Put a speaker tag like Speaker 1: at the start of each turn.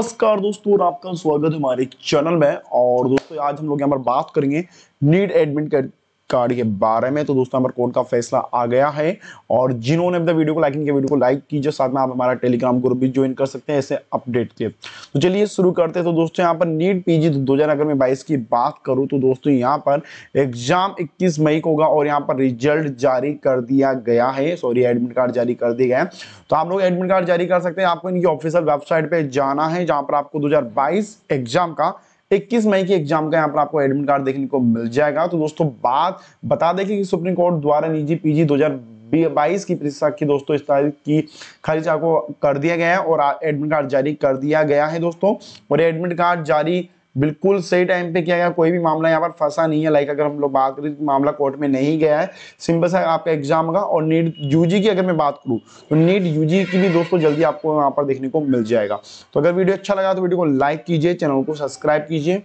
Speaker 1: नमस्कार दोस्तों और आपका स्वागत है हमारे चैनल में और दोस्तों आज हम लोग यहाँ पर बात करेंगे नीट एडमिट कार्ड के बारे में तो दोस्तों हमारे कोर्ट का फैसला आ गया है और जिन्होंने अपने वीडियो को लाइक किया वीडियो को लाइक कीजिए साथ में आप हमारा टेलीग्राम ग्रुप भी ज्वाइन कर सकते हैं ऐसे अपडेट के तो चलिए शुरू करते हैं तो दोस्तों यहाँ पर नीट पीजी दो हजार में बाईस की बात करूँ तो दोस्तों यहाँ पर एग्जाम इक्कीस मई को होगा और यहाँ पर रिजल्ट जारी कर दिया गया है सॉरी एडमिट कार्ड जारी कर दिया गया तो आप लोग एडमिट कार्ड जारी कर सकते हैं आपको इनकी ऑफिसियल वेबसाइट पर जाना है जहाँ पर आपको दो एग्जाम का इक्कीस मई के एग्जाम का यहाँ पर आपको एडमिट कार्ड देखने को मिल जाएगा तो दोस्तों बात बता दें कि सुप्रीम कोर्ट द्वारा निजी पीजी 2022 की परीक्षा की दोस्तों इस तारीख की खारिज आपको कर दिया गया है और एडमिट कार्ड जारी कर दिया गया है दोस्तों और एडमिट कार्ड जारी बिल्कुल सही टाइम पे किया गया कोई भी मामला यहाँ पर फंसा नहीं है लाइक अगर हम लोग बात करें तो मामला कोर्ट में नहीं गया है सिंपल सा आपका एग्जाम होगा और नीट यूजी की अगर मैं बात करूँ तो नीट यूजी की भी दोस्तों जल्दी आपको यहाँ पर देखने को मिल जाएगा तो अगर वीडियो अच्छा लगा तो वीडियो को लाइक कीजिए चैनल को सब्सक्राइब कीजिए